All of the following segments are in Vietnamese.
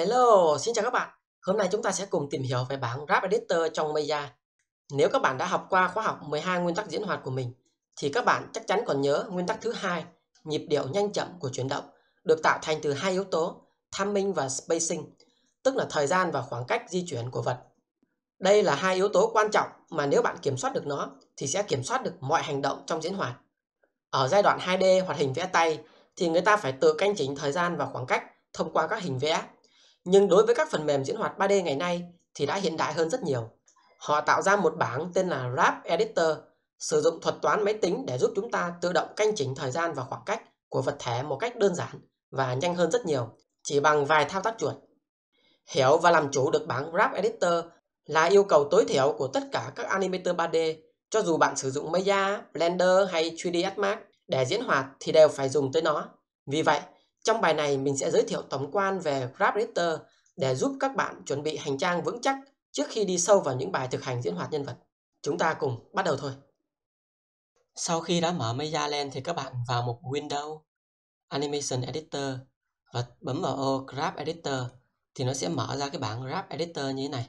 Hello, xin chào các bạn. Hôm nay chúng ta sẽ cùng tìm hiểu về bảng Graph Editor trong Maya. Nếu các bạn đã học qua khóa học 12 nguyên tắc diễn hoạt của mình, thì các bạn chắc chắn còn nhớ nguyên tắc thứ hai, nhịp điệu nhanh chậm của chuyển động, được tạo thành từ hai yếu tố, timing và spacing, tức là thời gian và khoảng cách di chuyển của vật. Đây là hai yếu tố quan trọng mà nếu bạn kiểm soát được nó, thì sẽ kiểm soát được mọi hành động trong diễn hoạt. Ở giai đoạn 2D hoạt hình vẽ tay, thì người ta phải tự canh chỉnh thời gian và khoảng cách thông qua các hình vẽ nhưng đối với các phần mềm diễn hoạt 3D ngày nay thì đã hiện đại hơn rất nhiều. Họ tạo ra một bảng tên là Wrap Editor, sử dụng thuật toán máy tính để giúp chúng ta tự động canh chỉnh thời gian và khoảng cách của vật thể một cách đơn giản và nhanh hơn rất nhiều, chỉ bằng vài thao tác chuột. Hiểu và làm chủ được bảng Wrap Editor là yêu cầu tối thiểu của tất cả các animator 3D, cho dù bạn sử dụng Maya, Blender hay 3ds Max để diễn hoạt thì đều phải dùng tới nó. Vì vậy, trong bài này mình sẽ giới thiệu tổng quan về GraphRitter để giúp các bạn chuẩn bị hành trang vững chắc trước khi đi sâu vào những bài thực hành diễn hoạt nhân vật. Chúng ta cùng bắt đầu thôi. Sau khi đã mở Maya lên thì các bạn vào một Window, Animation Editor và bấm vào ô grab Editor thì nó sẽ mở ra cái bảng grab Editor như thế này.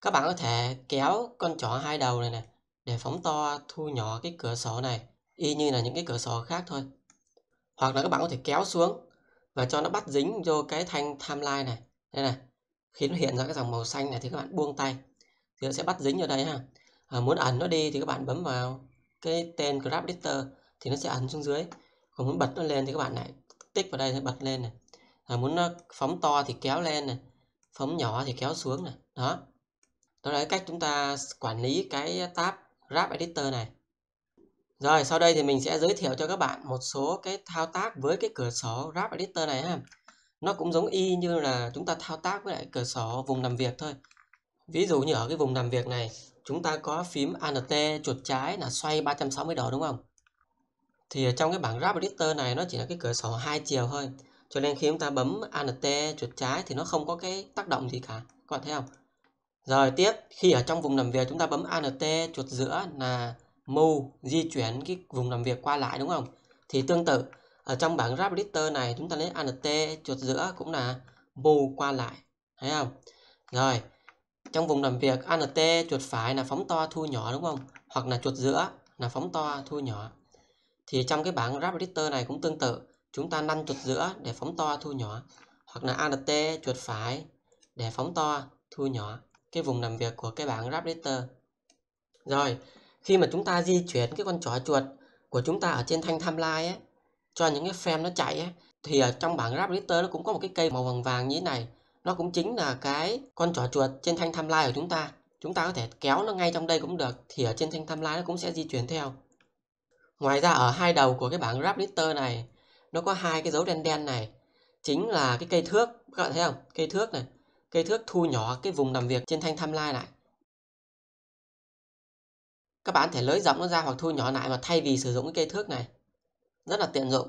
Các bạn có thể kéo con chó hai đầu này này để phóng to thu nhỏ cái cửa sổ này y như là những cái cửa sổ khác thôi hoặc là các bạn có thể kéo xuống và cho nó bắt dính vô cái thanh timeline này đây này khi nó hiện ra cái dòng màu xanh này thì các bạn buông tay thì nó sẽ bắt dính vào đây ha à, muốn ẩn nó đi thì các bạn bấm vào cái tên grab editor thì nó sẽ ẩn xuống dưới còn muốn bật nó lên thì các bạn lại tích vào đây thì bật lên này à, muốn nó phóng to thì kéo lên này phóng nhỏ thì kéo xuống này đó đó là cách chúng ta quản lý cái tab grab editor này rồi, sau đây thì mình sẽ giới thiệu cho các bạn một số cái thao tác với cái cửa sổ Graph Editor này ha. Nó cũng giống y như là chúng ta thao tác với lại cửa sổ vùng làm việc thôi. Ví dụ như ở cái vùng làm việc này, chúng ta có phím ALT chuột trái là xoay 360 độ đúng không? Thì ở trong cái bảng Graph Editor này nó chỉ là cái cửa sổ hai chiều thôi. Cho nên khi chúng ta bấm ALT chuột trái thì nó không có cái tác động gì cả. Các bạn thấy không? Rồi tiếp, khi ở trong vùng làm việc chúng ta bấm ALT chuột giữa là move di chuyển cái vùng làm việc qua lại đúng không thì tương tự ở trong bảng grab lister này chúng ta lấy ant chuột giữa cũng là move qua lại thấy không rồi trong vùng làm việc ant chuột phải là phóng to thu nhỏ đúng không hoặc là chuột giữa là phóng to thu nhỏ thì trong cái bảng grab lister này cũng tương tự chúng ta năn chuột giữa để phóng to thu nhỏ hoặc là alt chuột phải để phóng to thu nhỏ cái vùng làm việc của cái bảng grab lister rồi khi mà chúng ta di chuyển cái con chó chuột của chúng ta ở trên thanh timeline ấy, cho những cái frame nó chạy ấy, thì ở trong bảng rap nó cũng có một cái cây màu vàng vàng như thế này nó cũng chính là cái con trỏ chuột trên thanh timeline của chúng ta chúng ta có thể kéo nó ngay trong đây cũng được thì ở trên thanh timeline nó cũng sẽ di chuyển theo ngoài ra ở hai đầu của cái bảng rap này nó có hai cái dấu đen đen này chính là cái cây thước các bạn thấy không cây thước này cây thước thu nhỏ cái vùng làm việc trên thanh timeline lại các bạn có thể lưới rộng nó ra hoặc thu nhỏ lại mà thay vì sử dụng cái cây thước này. Rất là tiện dụng.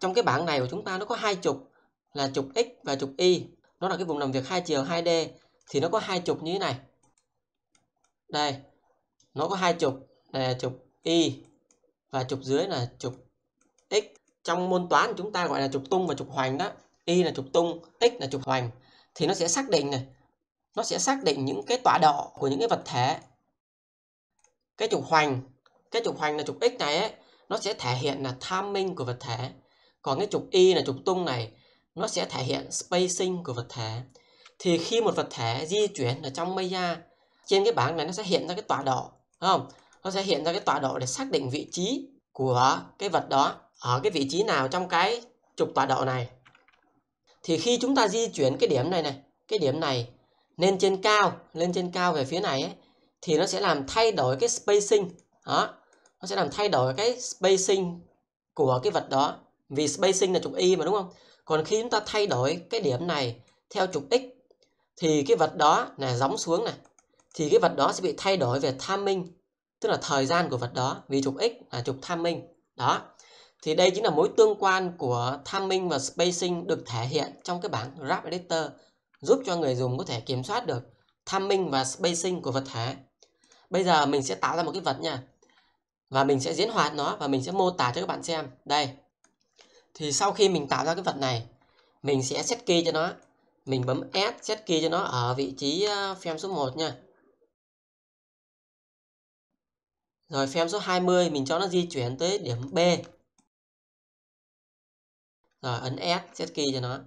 Trong cái bảng này của chúng ta nó có hai trục là trục x và trục y. Nó là cái vùng làm việc hai chiều 2D thì nó có hai trục như thế này. Đây. Nó có hai trục, này là trục y và trục dưới là trục x. Trong môn toán chúng ta gọi là trục tung và trục hoành đó. Y là trục tung, x là trục hoành thì nó sẽ xác định này. Nó sẽ xác định những cái tọa độ của những cái vật thể cái trục hoành cái trục hoành là trục x này ấy, nó sẽ thể hiện là tham minh của vật thể còn cái trục y là trục tung này nó sẽ thể hiện spacing của vật thể thì khi một vật thể di chuyển ở trong media trên cái bảng này nó sẽ hiện ra cái tọa độ đúng không nó sẽ hiện ra cái tọa độ để xác định vị trí của cái vật đó ở cái vị trí nào trong cái trục tọa độ này thì khi chúng ta di chuyển cái điểm này này cái điểm này lên trên cao lên trên cao về phía này ấy, thì nó sẽ làm thay đổi cái spacing đó nó sẽ làm thay đổi cái spacing của cái vật đó vì spacing là trục y mà đúng không còn khi chúng ta thay đổi cái điểm này theo trục x thì cái vật đó là gióng xuống này thì cái vật đó sẽ bị thay đổi về timing tức là thời gian của vật đó vì trục x là trục timing đó thì đây chính là mối tương quan của timing và spacing được thể hiện trong cái bảng graph editor giúp cho người dùng có thể kiểm soát được timing và spacing của vật thể Bây giờ mình sẽ tạo ra một cái vật nha. Và mình sẽ diễn hoạt nó và mình sẽ mô tả cho các bạn xem. Đây. Thì sau khi mình tạo ra cái vật này, mình sẽ set key cho nó. Mình bấm S set key cho nó ở vị trí ờ, frame số 1 nha. Rồi frame số 20 mình cho nó di chuyển tới điểm B. Rồi ấn S set key cho nó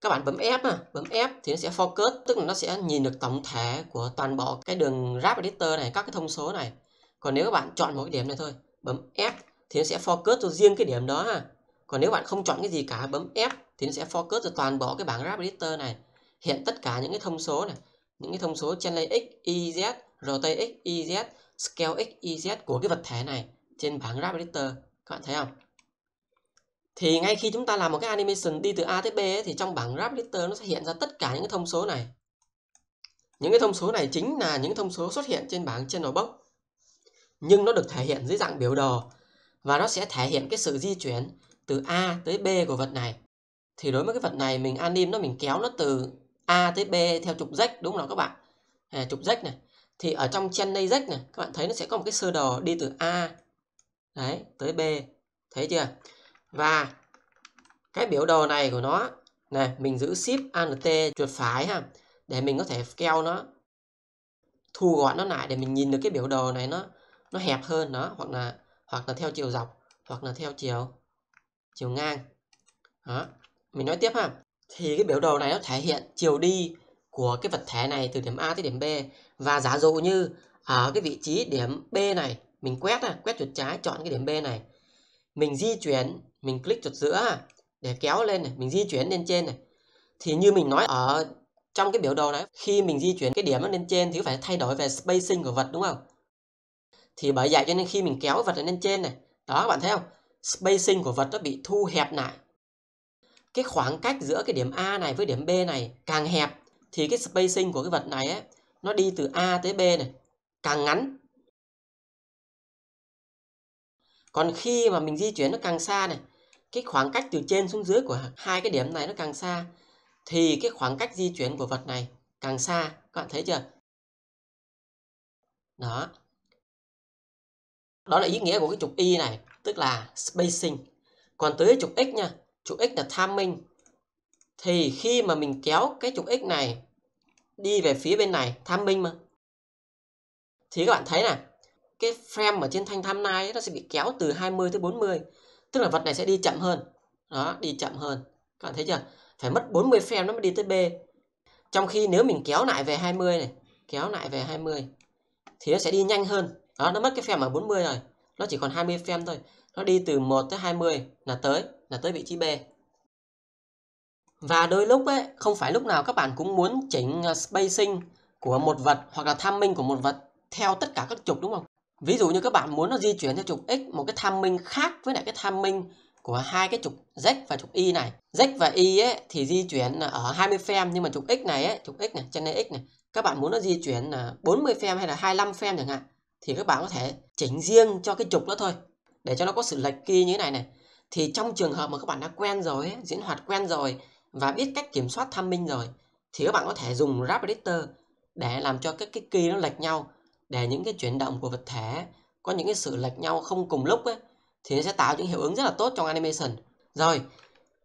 các bạn bấm F à, bấm F thì nó sẽ focus tức là nó sẽ nhìn được tổng thể của toàn bộ cái đường graph editor này các cái thông số này còn nếu các bạn chọn một cái điểm này thôi bấm F thì nó sẽ focus cho riêng cái điểm đó ha còn nếu bạn không chọn cái gì cả bấm F thì nó sẽ focus cho toàn bộ cái bảng graph editor này hiện tất cả những cái thông số này những cái thông số trên channel x y Z rotate x y Z scale x y Z của cái vật thể này trên bảng graph editor các bạn thấy không thì ngay khi chúng ta làm một cái animation đi từ A tới B ấy, thì trong bảng graph litter nó sẽ hiện ra tất cả những cái thông số này những cái thông số này chính là những thông số xuất hiện trên bảng channel box nhưng nó được thể hiện dưới dạng biểu đồ và nó sẽ thể hiện cái sự di chuyển từ A tới B của vật này thì đối với cái vật này mình anim nó mình kéo nó từ A tới B theo trục rách đúng không nào các bạn à, trục rách này thì ở trong channel rách này các bạn thấy nó sẽ có một cái sơ đồ đi từ A đấy tới B thấy chưa và cái biểu đồ này của nó này mình giữ shift alt chuột phải ha để mình có thể keo nó thu gọn nó lại để mình nhìn được cái biểu đồ này nó nó hẹp hơn nó hoặc là hoặc là theo chiều dọc hoặc là theo chiều chiều ngang đó mình nói tiếp ha thì cái biểu đồ này nó thể hiện chiều đi của cái vật thể này từ điểm A tới điểm B và giả dụ như ở cái vị trí điểm B này mình quét quét chuột trái chọn cái điểm B này mình di chuyển mình click chuột giữa à, để kéo lên này, mình di chuyển lên trên này thì như mình nói ở trong cái biểu đồ này, khi mình di chuyển cái điểm lên trên thì phải thay đổi về spacing của vật đúng không thì bởi vậy cho nên khi mình kéo vật lên trên này đó các bạn thấy không spacing của vật nó bị thu hẹp lại cái khoảng cách giữa cái điểm A này với điểm B này càng hẹp thì cái spacing của cái vật này ấy, nó đi từ A tới B này càng ngắn còn khi mà mình di chuyển nó càng xa này cái khoảng cách từ trên xuống dưới của hai cái điểm này nó càng xa thì cái khoảng cách di chuyển của vật này càng xa các bạn thấy chưa đó đó là ý nghĩa của cái trục y này tức là spacing còn tới trục x nha trục x là timing thì khi mà mình kéo cái trục x này đi về phía bên này timing mà thì các bạn thấy nè cái frame ở trên thanh timeline nó sẽ bị kéo từ 20 tới 40 tức là vật này sẽ đi chậm hơn đó đi chậm hơn các bạn thấy chưa phải mất 40 frame nó mới đi tới B trong khi nếu mình kéo lại về 20 này kéo lại về 20 thì nó sẽ đi nhanh hơn đó nó mất cái frame ở 40 rồi nó chỉ còn 20 frame thôi nó đi từ 1 tới 20 là tới là tới vị trí B và đôi lúc ấy, không phải lúc nào các bạn cũng muốn chỉnh ờ, spacing của một vật hoặc là tham minh của một vật theo tất cả các trục đúng không? Ví dụ như các bạn muốn nó di chuyển theo trục x một cái tham minh khác với lại cái tham minh của hai cái trục z và trục y này. Z và y ấy, thì di chuyển ở 20 frame nhưng mà trục x này ấy, trục x này trên đây x này, các bạn muốn nó di chuyển 40 frame hay là 25 frame chẳng hạn thì các bạn có thể chỉnh riêng cho cái trục đó thôi để cho nó có sự lệch kia như thế này này. Thì trong trường hợp mà các bạn đã quen rồi, diễn hoạt quen rồi và biết cách kiểm soát tham minh rồi thì các bạn có thể dùng Rap Editor để làm cho các cái kỳ nó lệch nhau để những cái chuyển động của vật thể có những cái sự lệch nhau không cùng lúc ấy, thì nó sẽ tạo những hiệu ứng rất là tốt trong animation. Rồi,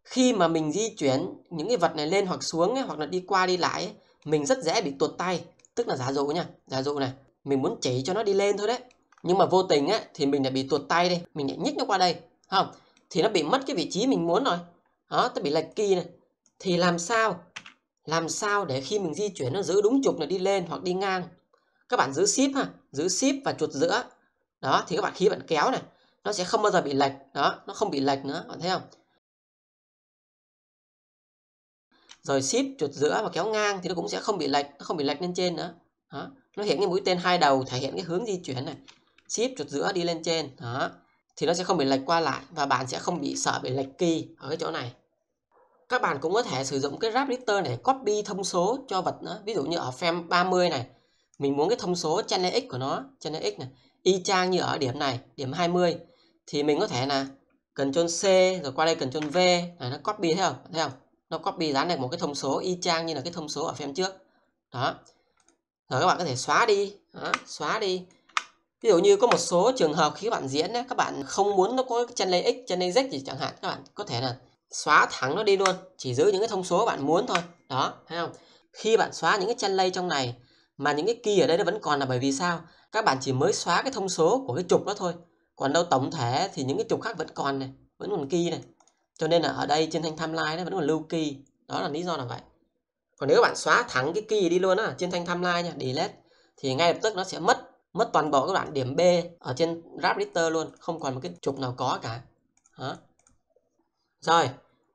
khi mà mình di chuyển những cái vật này lên hoặc xuống ấy, hoặc là đi qua đi lại ấy, mình rất dễ bị tuột tay. Tức là giả dụ nha, giả dụ này, mình muốn chỉ cho nó đi lên thôi đấy. Nhưng mà vô tình ấy, thì mình lại bị tuột tay đây, mình lại nhích nó qua đây. Không, thì nó bị mất cái vị trí mình muốn rồi. Đó, nó bị lệch kỳ này. Thì làm sao? Làm sao để khi mình di chuyển nó giữ đúng trục là đi lên hoặc đi ngang các bạn giữ ship ha giữ ship và chuột giữa đó thì các bạn khi bạn kéo này nó sẽ không bao giờ bị lệch đó nó không bị lệch nữa bạn thấy không rồi ship chuột giữa và kéo ngang thì nó cũng sẽ không bị lệch nó không bị lệch lên trên nữa đó. nó hiện cái mũi tên hai đầu thể hiện cái hướng di chuyển này ship chuột giữa đi lên trên đó thì nó sẽ không bị lệch qua lại và bạn sẽ không bị sợ bị lệch kỳ ở cái chỗ này các bạn cũng có thể sử dụng cái wrap lister để copy thông số cho vật nữa ví dụ như ở frame 30 này mình muốn cái thông số channel x của nó channel x này y chang như ở điểm này điểm 20 thì mình có thể là cần chôn C rồi qua đây cần chôn V là nó copy thấy không thấy không nó copy dán được một cái thông số y chang như là cái thông số ở phim trước đó rồi các bạn có thể xóa đi đó, xóa đi ví dụ như có một số trường hợp khi các bạn diễn ấy, các bạn không muốn nó có channel x channel z gì chẳng hạn các bạn có thể là xóa thẳng nó đi luôn chỉ giữ những cái thông số bạn muốn thôi đó thấy không khi bạn xóa những cái chân channel trong này mà những cái key ở đây nó vẫn còn là bởi vì sao các bạn chỉ mới xóa cái thông số của cái trục đó thôi còn đâu tổng thể thì những cái trục khác vẫn còn này vẫn còn key này cho nên là ở đây trên thanh timeline nó vẫn còn lưu key đó là lý do là vậy còn nếu các bạn xóa thẳng cái key đi luôn á trên thanh timeline nha delete thì ngay lập tức nó sẽ mất mất toàn bộ các đoạn điểm B ở trên rap luôn không còn một cái trục nào có cả đó. rồi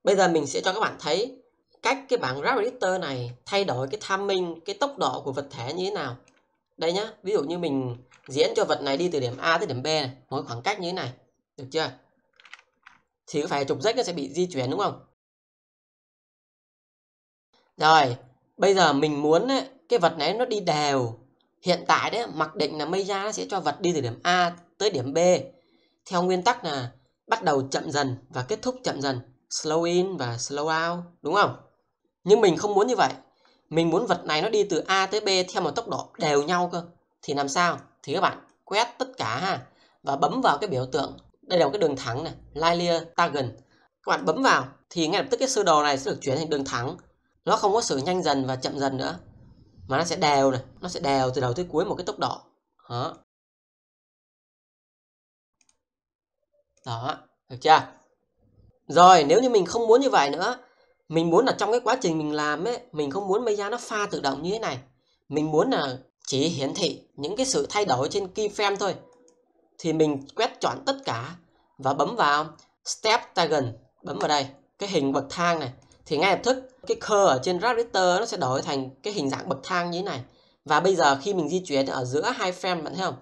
bây giờ mình sẽ cho các bạn thấy cách cái bảng graph này thay đổi cái tham minh cái tốc độ của vật thể như thế nào đây nhá ví dụ như mình diễn cho vật này đi từ điểm A tới điểm B này mỗi khoảng cách như thế này được chưa thì phải trục rách nó sẽ bị di chuyển đúng không rồi bây giờ mình muốn ấy, cái vật này nó đi đều hiện tại đấy mặc định là mây ra nó sẽ cho vật đi từ điểm A tới điểm B theo nguyên tắc là bắt đầu chậm dần và kết thúc chậm dần slow in và slow out đúng không nhưng mình không muốn như vậy mình muốn vật này nó đi từ a tới b theo một tốc độ đều nhau cơ thì làm sao thì các bạn quét tất cả ha và bấm vào cái biểu tượng đây là một cái đường thẳng này linear target các bạn bấm vào thì ngay lập tức cái sơ đồ này sẽ được chuyển thành đường thẳng nó không có sự nhanh dần và chậm dần nữa mà nó sẽ đều này nó sẽ đều từ đầu tới cuối một cái tốc độ đó đó được chưa rồi nếu như mình không muốn như vậy nữa mình muốn là trong cái quá trình mình làm ấy mình không muốn media nó pha tự động như thế này mình muốn là chỉ hiển thị những cái sự thay đổi trên keyframe thôi thì mình quét chọn tất cả và bấm vào step target bấm vào đây cái hình bậc thang này thì ngay lập tức cái curve ở trên raster nó sẽ đổi thành cái hình dạng bậc thang như thế này và bây giờ khi mình di chuyển ở giữa hai frame bạn thấy không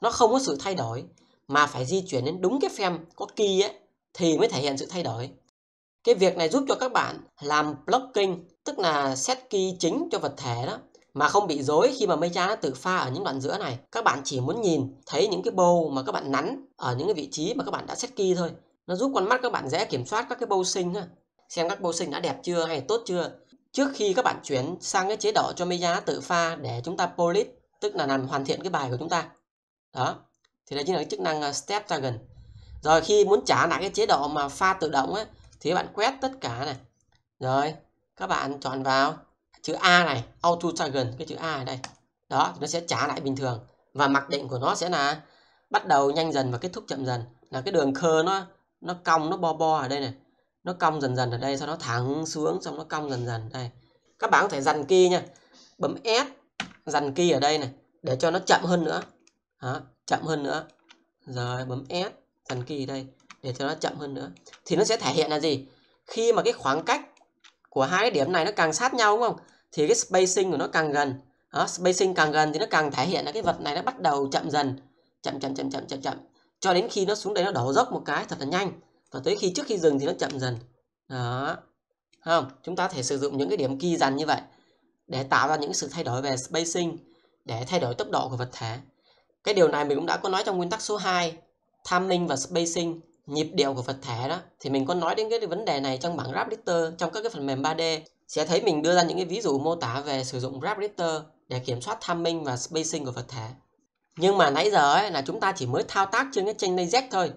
nó không có sự thay đổi mà phải di chuyển đến đúng cái frame có key ấy thì mới thể hiện sự thay đổi cái việc này giúp cho các bạn làm blocking tức là set key chính cho vật thể đó mà không bị dối khi mà mây cha nó tự pha ở những đoạn giữa này các bạn chỉ muốn nhìn thấy những cái bow mà các bạn nắn ở những cái vị trí mà các bạn đã set key thôi nó giúp con mắt các bạn dễ kiểm soát các cái bow sinh ha. xem các bow sinh đã đẹp chưa hay tốt chưa trước khi các bạn chuyển sang cái chế độ cho mây giá tự pha để chúng ta polish tức là làm hoàn thiện cái bài của chúng ta đó thì đây chính là cái chức năng ờ, step dragon rồi khi muốn trả lại cái chế độ mà pha tự động ấy, thì bạn quét tất cả này rồi các bạn chọn vào chữ A này auto dragon cái chữ A ở đây đó nó sẽ trả lại bình thường và mặc định của nó sẽ là bắt đầu nhanh dần và kết thúc chậm dần là cái đường khơ nó nó cong nó bo bo ở đây này nó cong dần dần ở đây sau nó thẳng xuống xong nó cong dần dần đây các bạn có thể dằn kia nha bấm S dần kia ở đây này để cho nó chậm hơn nữa đó, chậm hơn nữa rồi bấm S dần kia đây để cho nó chậm hơn nữa thì nó sẽ thể hiện là gì khi mà cái khoảng cách của hai cái điểm này nó càng sát nhau đúng không thì cái spacing của nó càng gần đó, spacing càng gần thì nó càng thể hiện là cái vật này nó bắt đầu chậm dần chậm chậm chậm chậm chậm chậm cho đến khi nó xuống đây nó đổ dốc một cái thật là nhanh và tới khi trước khi dừng thì nó chậm dần đó không chúng ta thể sử dụng những cái điểm kỳ dần như vậy để tạo ra những sự thay đổi về spacing để thay đổi tốc độ của vật thể cái điều này mình cũng đã có nói trong nguyên tắc số 2 timing và spacing nhịp điệu của vật thể đó thì mình có nói đến cái vấn đề này trong bảng Raptor trong các cái phần mềm 3D sẽ thấy mình đưa ra những cái ví dụ mô tả về sử dụng Raptor để kiểm soát timing và spacing của vật thể. Nhưng mà nãy giờ ấy, là chúng ta chỉ mới thao tác trên cái tranh laser thôi.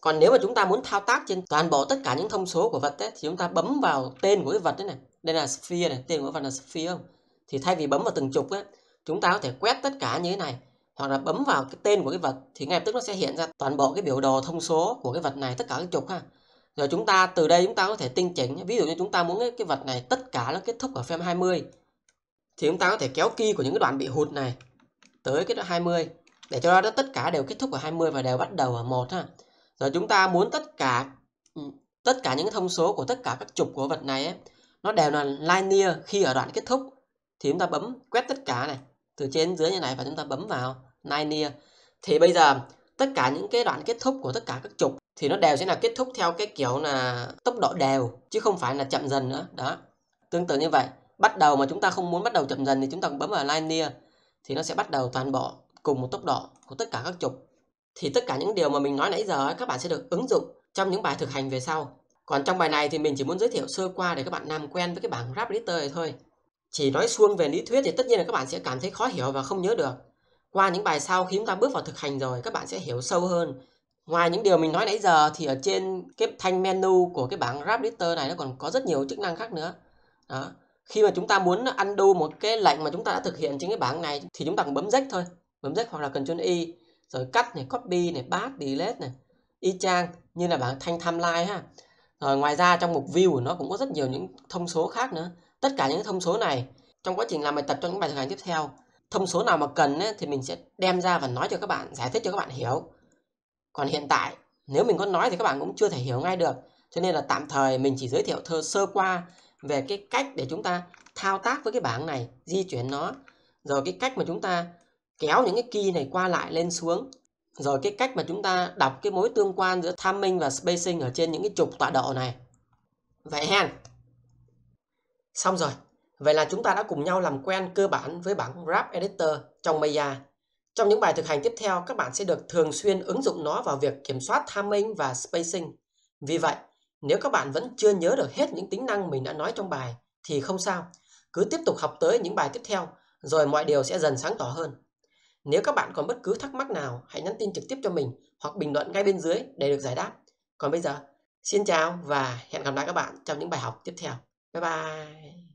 Còn nếu mà chúng ta muốn thao tác trên toàn bộ tất cả những thông số của vật ấy, thì chúng ta bấm vào tên của cái vật đấy này. Đây là sphere này, tên của vật là sphere không? Thì thay vì bấm vào từng trục ấy, chúng ta có thể quét tất cả như thế này hoặc là bấm vào cái tên của cái vật thì ngay lập tức nó sẽ hiện ra toàn bộ cái biểu đồ thông số của cái vật này tất cả các trục ha rồi chúng ta từ đây chúng ta có thể tinh chỉnh ví dụ như chúng ta muốn cái cái vật này tất cả nó kết thúc ở frame 20 thì chúng ta có thể kéo key của những cái đoạn bị hụt này tới cái đoạn 20 để cho nó tất cả đều kết thúc ở 20 và đều bắt đầu ở một ha rồi chúng ta muốn tất cả ừ, tất cả những thông số của tất cả các trục của vật này ấy, nó đều là linear khi ở đoạn kết thúc thì chúng ta bấm quét tất cả này từ trên dưới như này và chúng ta bấm vào linear thì bây giờ tất cả những cái đoạn kết thúc của tất cả các trục thì nó đều sẽ là kết thúc theo cái kiểu là tốc độ đều chứ không phải là chậm dần nữa đó tương tự như vậy bắt đầu mà chúng ta không muốn bắt đầu chậm dần thì chúng ta bấm vào linear thì nó sẽ bắt đầu toàn bộ cùng một tốc độ của tất cả các trục thì tất cả những điều mà mình nói nãy giờ các bạn sẽ được ứng dụng trong những bài thực hành về sau còn trong bài này thì mình chỉ muốn giới thiệu sơ qua để các bạn làm quen với cái bảng rap này thôi chỉ nói suông về lý thuyết thì tất nhiên là các bạn sẽ cảm thấy khó hiểu và không nhớ được. Qua những bài sau khi chúng ta bước vào thực hành rồi, các bạn sẽ hiểu sâu hơn. Ngoài những điều mình nói nãy giờ thì ở trên cái thanh menu của cái bảng RapLister này nó còn có rất nhiều chức năng khác nữa. Đó. Khi mà chúng ta muốn undo một cái lệnh mà chúng ta đã thực hiện trên cái bảng này thì chúng ta cần bấm rách thôi. Bấm rách hoặc là Ctrl Y, rồi cắt này, copy này, paste, delete này. Y chang như là bảng thanh timeline ha. Rồi ngoài ra trong mục view của nó cũng có rất nhiều những thông số khác nữa tất cả những thông số này trong quá trình làm bài tập trong những bài thực hành tiếp theo thông số nào mà cần ấy, thì mình sẽ đem ra và nói cho các bạn giải thích cho các bạn hiểu còn hiện tại nếu mình có nói thì các bạn cũng chưa thể hiểu ngay được cho nên là tạm thời mình chỉ giới thiệu thơ sơ qua về cái cách để chúng ta thao tác với cái bảng này di chuyển nó rồi cái cách mà chúng ta kéo những cái key này qua lại lên xuống rồi cái cách mà chúng ta đọc cái mối tương quan giữa timing và spacing ở trên những cái trục tọa độ này vậy hen Xong rồi, vậy là chúng ta đã cùng nhau làm quen cơ bản với bảng Graph Editor trong Maya. Trong những bài thực hành tiếp theo, các bạn sẽ được thường xuyên ứng dụng nó vào việc kiểm soát timing và spacing. Vì vậy, nếu các bạn vẫn chưa nhớ được hết những tính năng mình đã nói trong bài thì không sao, cứ tiếp tục học tới những bài tiếp theo rồi mọi điều sẽ dần sáng tỏ hơn. Nếu các bạn còn bất cứ thắc mắc nào, hãy nhắn tin trực tiếp cho mình hoặc bình luận ngay bên dưới để được giải đáp. Còn bây giờ, xin chào và hẹn gặp lại các bạn trong những bài học tiếp theo. 拜拜。